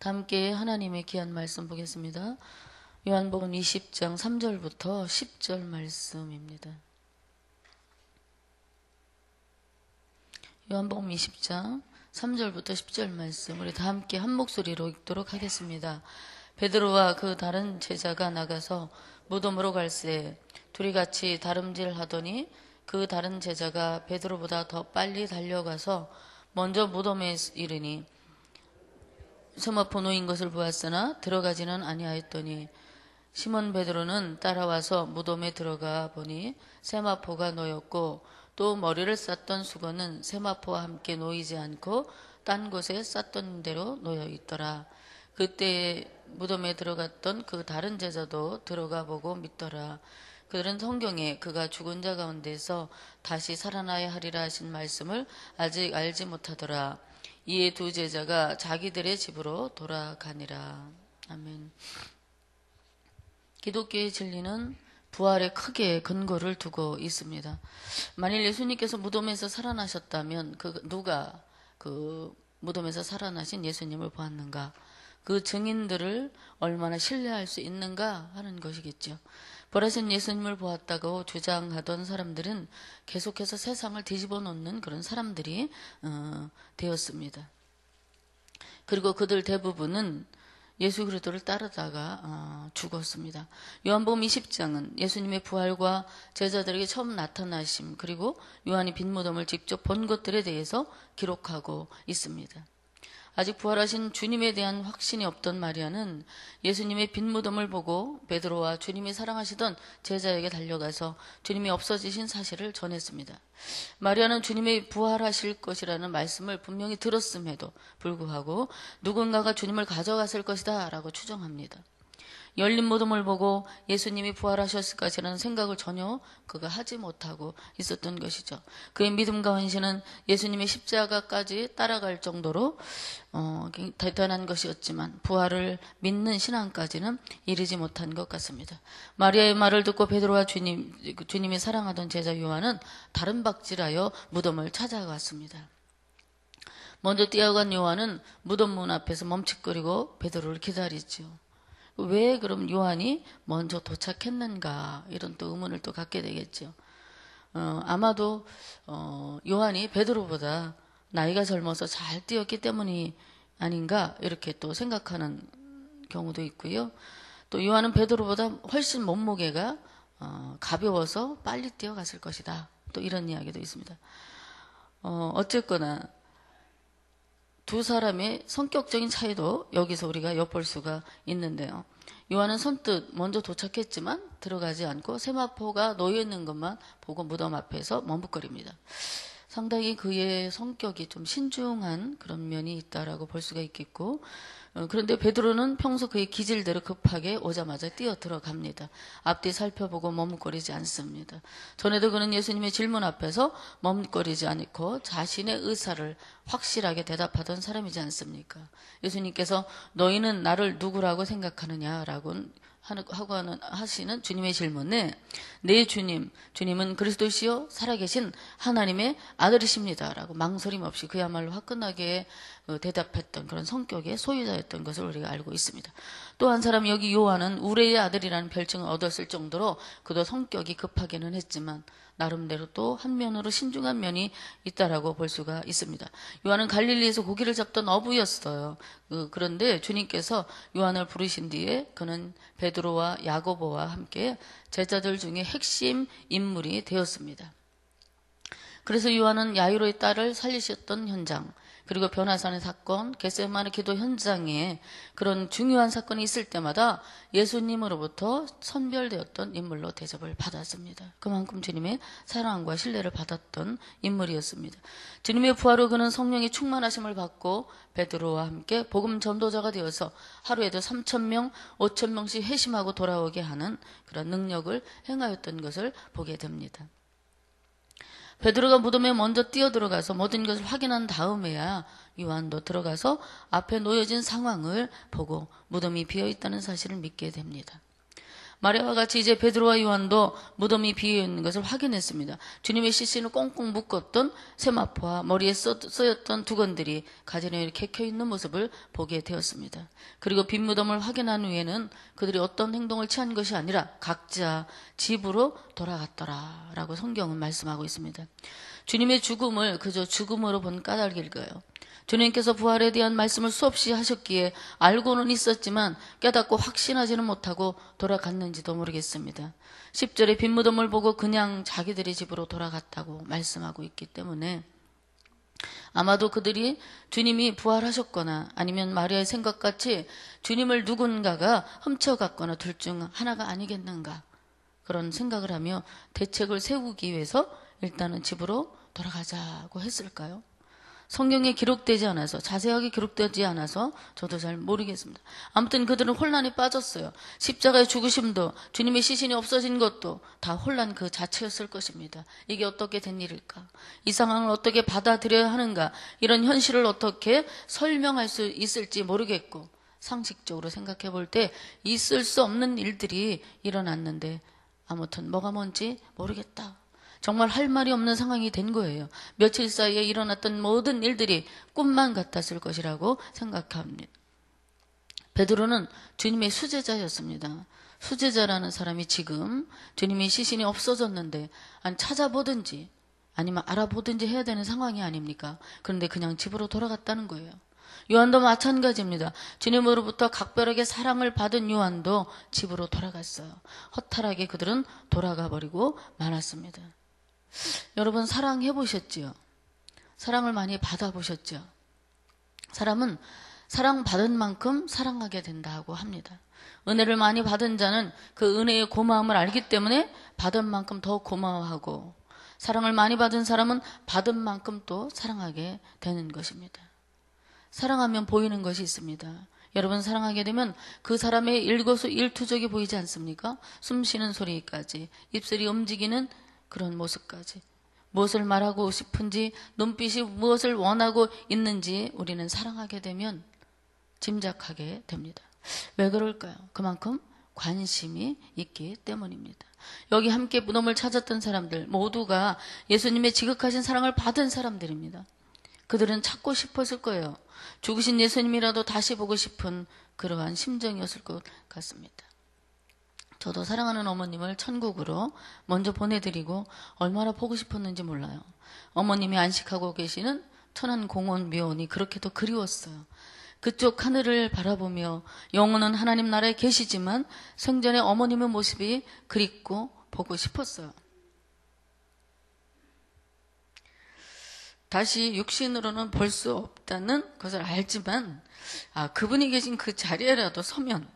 함께 하나님의 귀한 말씀 보겠습니다. 요한복음 20장 3절부터 10절 말씀입니다. 요한복음 20장 3절부터 10절 말씀 우리 다 함께 한 목소리로 읽도록 하겠습니다. 베드로와 그 다른 제자가 나가서 무덤으로 갈새 둘이 같이 다름질하더니 그 다른 제자가 베드로보다 더 빨리 달려가서 먼저 무덤에 이르니 세마 포호인 것을 보았으나 들어가지는 아니하였더니 시몬 베드로는 따라와서 무덤에 들어가 보니 세마포가 놓였고 또 머리를 쌌던 수건은 세마포와 함께 놓이지 않고 딴 곳에 쌌던 대로 놓여 있더라. 그때 무덤에 들어갔던 그 다른 제자도 들어가 보고 믿더라. 그들은 성경에 그가 죽은 자 가운데서 다시 살아나야 하리라 하신 말씀을 아직 알지 못하더라. 이에 두 제자가 자기들의 집으로 돌아가니라. 아멘. 기독교의 진리는 부활에 크게 근거를 두고 있습니다. 만일 예수님께서 무덤에서 살아나셨다면 그 누가 그 무덤에서 살아나신 예수님을 보았는가? 그 증인들을 얼마나 신뢰할 수 있는가 하는 것이겠죠. 부활신 예수님을 보았다고 주장하던 사람들은 계속해서 세상을 뒤집어 놓는 그런 사람들이 어, 되었습니다. 그리고 그들 대부분은 예수 그리스도를 따르다가 어, 죽었습니다. 요한복음 20장은 예수님의 부활과 제자들에게 처음 나타나심 그리고 요한이 빈 무덤을 직접 본 것들에 대해서 기록하고 있습니다. 아직 부활하신 주님에 대한 확신이 없던 마리아는 예수님의 빈 무덤을 보고 베드로와 주님이 사랑하시던 제자에게 달려가서 주님이 없어지신 사실을 전했습니다. 마리아는 주님이 부활하실 것이라는 말씀을 분명히 들었음에도 불구하고 누군가가 주님을 가져갔을 것이다 라고 추정합니다. 열린 무덤을 보고 예수님이 부활하셨을까 라는 생각을 전혀 그가 하지 못하고 있었던 것이죠. 그의 믿음과 헌신은 예수님의 십자가까지 따라갈 정도로 어, 대단한 것이었지만 부활을 믿는 신앙까지는 이르지 못한 것 같습니다. 마리아의 말을 듣고 베드로와 주님 그 주님이 사랑하던 제자 요한은 다른 박질하여 무덤을 찾아갔습니다. 먼저 뛰어간 요한은 무덤 문 앞에서 멈칫거리고 베드로를 기다리지요. 왜 그럼 요한이 먼저 도착했는가 이런 또 의문을 또 갖게 되겠죠. 어, 아마도 어, 요한이 베드로보다 나이가 젊어서 잘 뛰었기 때문이 아닌가 이렇게 또 생각하는 경우도 있고요. 또 요한은 베드로보다 훨씬 몸무게가 어, 가벼워서 빨리 뛰어갔을 것이다. 또 이런 이야기도 있습니다. 어, 어쨌거나 두 사람의 성격적인 차이도 여기서 우리가 엿볼 수가 있는데요. 요한은 선뜻 먼저 도착했지만 들어가지 않고 세마포가 놓여 있는 것만 보고 무덤 앞에서 머뭇거립니다. 상당히 그의 성격이 좀 신중한 그런 면이 있다라고 볼 수가 있겠고 어, 그런데 베드로는 평소 그의 기질대로 급하게 오자마자 뛰어 들어갑니다. 앞뒤 살펴보고 머뭇거리지 않습니다. 전에도 그는 예수님의 질문 앞에서 머뭇거리지 않고 자신의 의사를 확실하게 대답하던 사람이지 않습니까? 예수님께서 너희는 나를 누구라고 생각하느냐라고 하고 하는 하시는 주님의 질문에 네 주님 주님은 그리스도시요 살아계신 하나님의 아들이십니다라고 망설임 없이 그야말로 화끈하게 어, 대답했던 그런 성격의 소유자였던 것을 우리가 알고 있습니다. 또 한 사람 여기 요한은 우레의 아들이라는 별칭을 얻었을 정도로 그도 성격이 급하기는 했지만 나름대로 또 한면으로 신중한 면이 있다라고 볼 수가 있습니다. 요한은 갈릴리에서 고기를 잡던 어부였어요. 그, 그런데 주님께서 요한을 부르신 뒤에 그는 베드로와 야고보와 함께 제자들 중에 핵심 인물이 되었습니다. 그래서 요한은 야이로의 딸을 살리셨던 현장, 그리고 변화산의 사건, 개세마네 기도 현장에 그런 중요한 사건이 있을 때마다 예수님으로부터 선별되었던 인물로 대접을 받았습니다. 그만큼 주님의 사랑과 신뢰를 받았던 인물이었습니다. 주님의 부활로 그는 성령의 충만하심을 받고 베드로와 함께 복음 전도자가 되어서 하루에도 3천명, 5천명씩 회심하고 돌아오게 하는 그런 능력을 행하였던 것을 보게 됩니다. 베드로가 무덤에 먼저 뛰어 들어가서 모든 것을 확인한 다음에야 요한도 들어가서 앞에 놓여진 상황을 보고 무덤이 비어 있다는 사실을 믿게 됩니다. 마리아와 같이 이제 베드로와 요한도 무덤이 비어 있는 것을 확인했습니다. 주님의 시신을 꽁꽁 묶었던 세마포와 머리에 써였던 두건들이 가지에 이렇게 켜 있는 모습을 보게 되었습니다. 그리고 빈 무덤을 확인한 후에는 그들이 어떤 행동을 취한 것이 아니라 각자 집으로 돌아갔더라라고 성경은 말씀하고 있습니다. 주님의 죽음을 그저 죽음으로 본 까닭일까요? 주님께서 부활에 대한 말씀을 수없이 하셨기에 알고는 있었지만 깨닫고 확신하지는 못하고 돌아갔는지도 모르겠습니다. 10절에 빈무덤을 보고 그냥 자기들의 집으로 돌아갔다고 말씀하고 있기 때문에 아마도 그들이 주님이 부활하셨거나 아니면 마리아의 생각같이 주님을 누군가가 훔쳐갔거나 둘 중 하나가 아니겠는가 그런 생각을 하며 대책을 세우기 위해서 일단은 집으로 돌아가자고 했을까요? 성경에 기록되지 않아서 자세하게 기록되지 않아서 저도 잘 모르겠습니다. 아무튼 그들은 혼란에 빠졌어요. 십자가의 죽으심도 주님의 시신이 없어진 것도 다 혼란 그 자체였을 것입니다. 이게 어떻게 된 일일까? 이 상황을 어떻게 받아들여야 하는가? 이런 현실을 어떻게 설명할 수 있을지 모르겠고 상식적으로 생각해 볼 때 있을 수 없는 일들이 일어났는데 아무튼 뭐가 뭔지 모르겠다. 정말 할 말이 없는 상황이 된 거예요. 며칠 사이에 일어났던 모든 일들이 꿈만 같았을 것이라고 생각합니다. 베드로는 주님의 수제자였습니다. 수제자라는 사람이 지금 주님이 시신이 없어졌는데 안 찾아보든지 아니면 알아보든지 해야 되는 상황이 아닙니까? 그런데 그냥 집으로 돌아갔다는 거예요. 요한도 마찬가지입니다. 주님으로부터 각별하게 사랑을 받은 요한도 집으로 돌아갔어요. 허탈하게 그들은 돌아가 버리고 말았습니다. 여러분 사랑해 보셨지요? 사랑을 많이 받아보셨죠? 사람은 사랑받은 만큼 사랑하게 된다고 합니다. 은혜를 많이 받은 자는 그 은혜의 고마움을 알기 때문에 받은 만큼 더 고마워하고 사랑을 많이 받은 사람은 받은 만큼 또 사랑하게 되는 것입니다. 사랑하면 보이는 것이 있습니다. 여러분 사랑하게 되면 그 사람의 일거수 일투족이 보이지 않습니까? 숨 쉬는 소리까지 입술이 움직이는 그런 모습까지 무엇을 말하고 싶은지 눈빛이 무엇을 원하고 있는지 우리는 사랑하게 되면 짐작하게 됩니다. 왜 그럴까요? 그만큼 관심이 있기 때문입니다. 여기 함께 무덤을 찾았던 사람들 모두가 예수님의 지극하신 사랑을 받은 사람들입니다. 그들은 찾고 싶었을 거예요. 죽으신 예수님이라도 다시 보고 싶은 그러한 심정이었을 것 같습니다. 저도 사랑하는 어머님을 천국으로 먼저 보내드리고 얼마나 보고 싶었는지 몰라요. 어머님이 안식하고 계시는 천안 공원 묘원이 그렇게도 그리웠어요. 그쪽 하늘을 바라보며 영혼은 하나님 나라에 계시지만 생전에 어머님의 모습이 그립고 보고 싶었어요. 다시 육신으로는 볼 수 없다는 것을 알지만 아, 그분이 계신 그 자리에라도 서면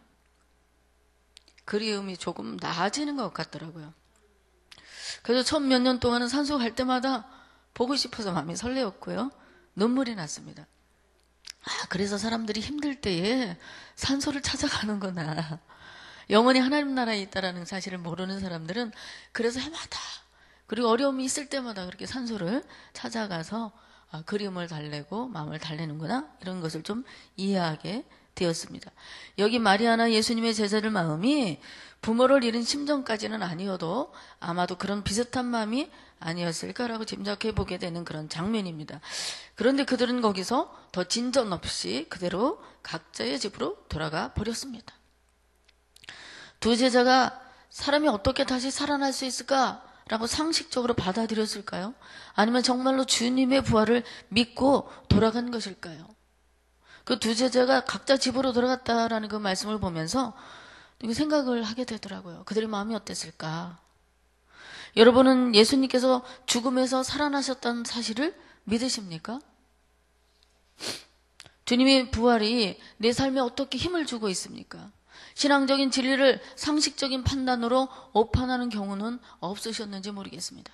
그리움이 조금 나아지는 것 같더라고요. 그래서 처음 몇년 동안은 산소 갈 때마다 보고 싶어서 마음이 설레었고요. 눈물이 났습니다. 아, 그래서 사람들이 힘들 때에 산소를 찾아가는구나. 영원히 하나님 나라에 있다라는 사실을 모르는 사람들은 그래서 해마다 그리고 어려움이 있을 때마다 그렇게 산소를 찾아가서 아, 그리움을 달래고 마음을 달래는구나 이런 것을 좀 이해하게 되었습니다. 여기 마리아나 예수님의 제자들 마음이 부모를 잃은 심정까지는 아니어도 아마도 그런 비슷한 마음이 아니었을까라고 짐작해 보게 되는 그런 장면입니다. 그런데 그들은 거기서 더 진전 없이 그대로 각자의 집으로 돌아가 버렸습니다. 두 제자가 사람이 어떻게 다시 살아날 수 있을까? 라고 상식적으로 받아들였을까요? 아니면 정말로 주님의 부활을 믿고 돌아간 것일까요? 그두 제자가 각자 집으로 들어갔다라는 그 말씀을 보면서 생각을 하게 되더라고요. 그들의 마음이 어땠을까? 여러분은 예수님께서 죽음에서 살아나셨다는 사실을 믿으십니까? 주님의 부활이 내 삶에 어떻게 힘을 주고 있습니까? 신앙적인 진리를 상식적인 판단으로 오판하는 경우는 없으셨는지 모르겠습니다.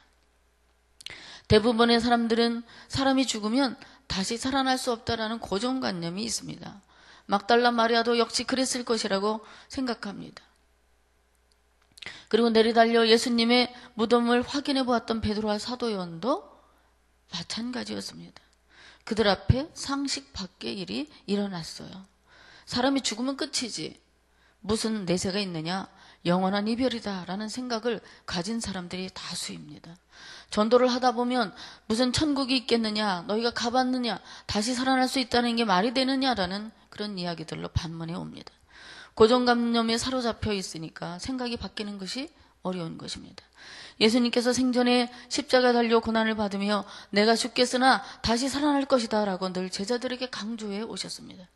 대부분의 사람들은 사람이 죽으면 다시 살아날 수 없다라는 고정관념이 있습니다. 막달라 마리아도 역시 그랬을 것이라고 생각합니다. 그리고 내리달려 예수님의 무덤을 확인해 보았던 베드로와 사도연도 마찬가지였습니다. 그들 앞에 상식 밖의 일이 일어났어요. 사람이 죽으면 끝이지. 무슨 내세가 있느냐? 영원한 이별이다라는 생각을 가진 사람들이 다수입니다. 전도를 하다 보면 무슨 천국이 있겠느냐, 너희가 가봤느냐, 다시 살아날 수 있다는 게 말이 되느냐라는 그런 이야기들로 반문해 옵니다. 고정관념에 사로잡혀 있으니까 생각이 바뀌는 것이 어려운 것입니다. 예수님께서 생전에 십자가 달려 고난을 받으며 내가 죽겠으나 다시 살아날 것이다 라고 늘 제자들에게 강조해 오셨습니다.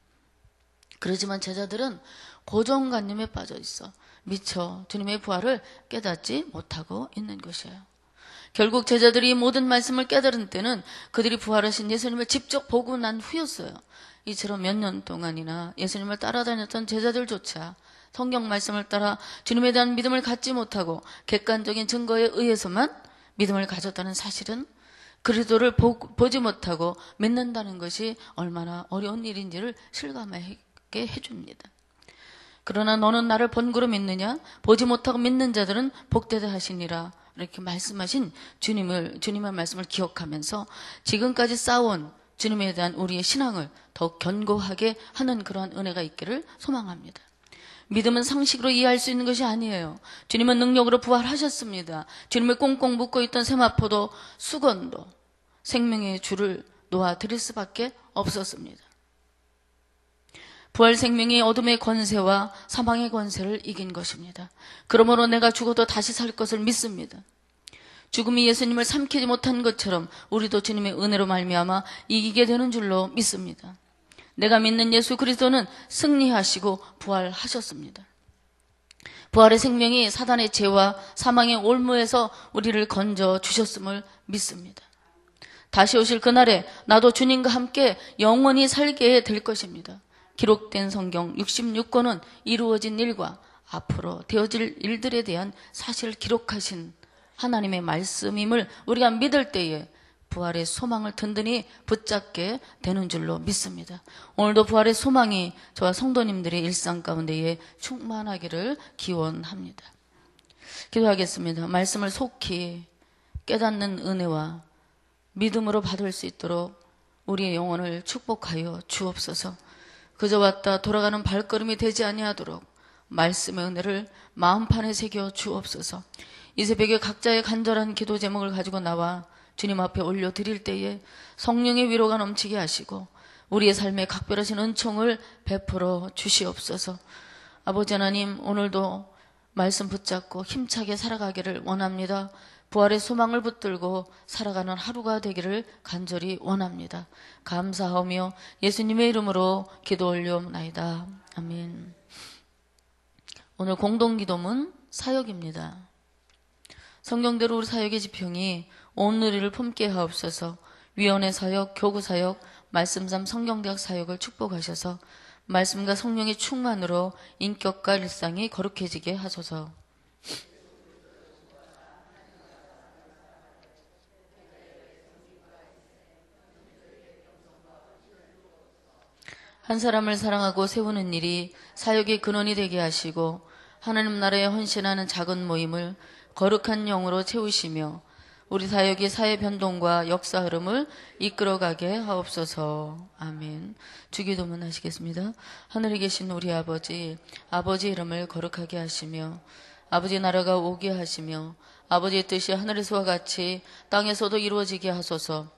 그러지만 제자들은 고정관념에 빠져 있어 미처 주님의 부활을 깨닫지 못하고 있는 것이에요. 결국 제자들이 모든 말씀을 깨달은 때는 그들이 부활하신 예수님을 직접 보고 난 후였어요. 이처럼 몇 년 동안이나 예수님을 따라다녔던 제자들조차 성경 말씀을 따라 주님에 대한 믿음을 갖지 못하고 객관적인 증거에 의해서만 믿음을 가졌다는 사실은 그리스도를 보지 못하고 믿는다는 것이 얼마나 어려운 일인지를 실감하게 해줍니다. 그러나 너는 나를 번거로 믿느냐? 보지 못하고 믿는 자들은 복되다 하시니라. 이렇게 말씀하신 주님을, 주님의 말씀을 기억하면서 지금까지 쌓아온 주님에 대한 우리의 신앙을 더욱 견고하게 하는 그러한 은혜가 있기를 소망합니다. 믿음은 상식으로 이해할 수 있는 것이 아니에요. 주님은 능력으로 부활하셨습니다. 주님을 꽁꽁 묶고 있던 세마포도 수건도 생명의 줄을 놓아드릴 수밖에 없었습니다. 부활 생명이 어둠의 권세와 사망의 권세를 이긴 것입니다. 그러므로 내가 죽어도 다시 살 것을 믿습니다. 죽음이 예수님을 삼키지 못한 것처럼 우리도 주님의 은혜로 말미암아 이기게 되는 줄로 믿습니다. 내가 믿는 예수 그리스도는 승리하시고 부활하셨습니다. 부활의 생명이 사단의 죄와 사망의 올무에서 우리를 건져 주셨음을 믿습니다. 다시 오실 그날에 나도 주님과 함께 영원히 살게 될 것입니다. 기록된 성경 66권은 이루어진 일과 앞으로 되어질 일들에 대한 사실을 기록하신 하나님의 말씀임을 우리가 믿을 때에 부활의 소망을 든든히 붙잡게 되는 줄로 믿습니다. 오늘도 부활의 소망이 저와 성도님들의 일상 가운데에 충만하기를 기원합니다. 기도하겠습니다. 말씀을 속히 깨닫는 은혜와 믿음으로 받을 수 있도록 우리의 영혼을 축복하여 주옵소서. 그저 왔다 돌아가는 발걸음이 되지 아니하도록 말씀의 은혜를 마음판에 새겨 주옵소서. 이 새벽에 각자의 간절한 기도 제목을 가지고 나와 주님 앞에 올려 드릴 때에 성령의 위로가 넘치게 하시고 우리의 삶에 각별하신 은총을 베풀어 주시옵소서. 아버지 하나님 오늘도 말씀 붙잡고 힘차게 살아가기를 원합니다. 부활의 소망을 붙들고 살아가는 하루가 되기를 간절히 원합니다. 감사하며 예수님의 이름으로 기도 올려옵나이다. 아멘. 오늘 공동기도문 사역입니다. 성경대로 우리 사역의 지평이 온누리를 품게 하옵소서 위원회 사역, 교구 사역, 말씀삼 성경대학 사역을 축복하셔서 말씀과 성령의 충만으로 인격과 일상이 거룩해지게 하소서. 한 사람을 사랑하고 세우는 일이 사역의 근원이 되게 하시고 하나님 나라에 헌신하는 작은 모임을 거룩한 영으로 채우시며 우리 사역의 사회 변동과 역사 흐름을 이끌어가게 하옵소서. 아멘. 주기도문 하시겠습니다. 하늘에 계신 우리 아버지, 아버지 이름을 거룩하게 하시며 아버지 나라가 오게 하시며 아버지의 뜻이 하늘에서와 같이 땅에서도 이루어지게 하소서.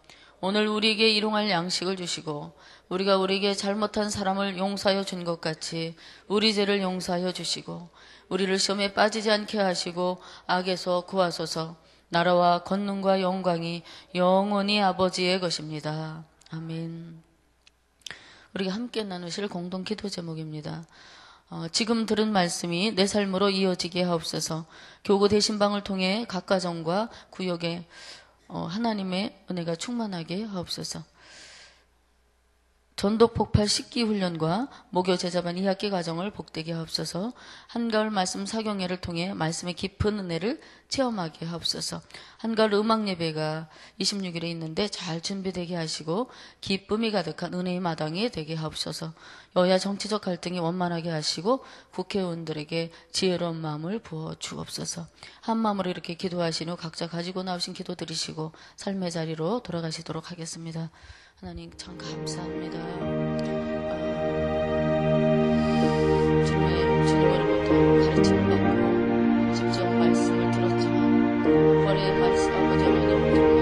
오늘 우리에게 일용할 양식을 주시고 우리가 우리에게 잘못한 사람을 용서하여 준 것 같이 우리 죄를 용서하여 주시고 우리를 시험에 빠지지 않게 하시고 악에서 구하소서 나라와 권능과 영광이 영원히 아버지의 것입니다. 아멘. 우리가 함께 나누실 공동 기도 제목입니다. 어, 지금 들은 말씀이 내 삶으로 이어지게 하옵소서 교구 대신방을 통해 각 가정과 구역에 어, 하나님의 은혜가 충만하게 하옵소서. 전도 폭발 식기 훈련과 목요 제자반 2학기 과정을 복되게 하옵소서. 한가을 말씀 사경회를 통해 말씀의 깊은 은혜를 체험하게 하옵소서. 한가을 음악 예배가 26일에 있는데 잘 준비되게 하시고 기쁨이 가득한 은혜의 마당이 되게 하옵소서. 여야 정치적 갈등이 원만하게 하시고 국회의원들에게 지혜로운 마음을 부어 주옵소서. 한 마음으로 이렇게 기도하신 후 각자 가지고 나오신 기도 드리시고 삶의 자리로 돌아가시도록 하겠습니다. 하나님 참 감사합니다. 아, 주님의 주님으로부터 가르침을 받고 직접 말씀. 对，好吃啊，我觉得。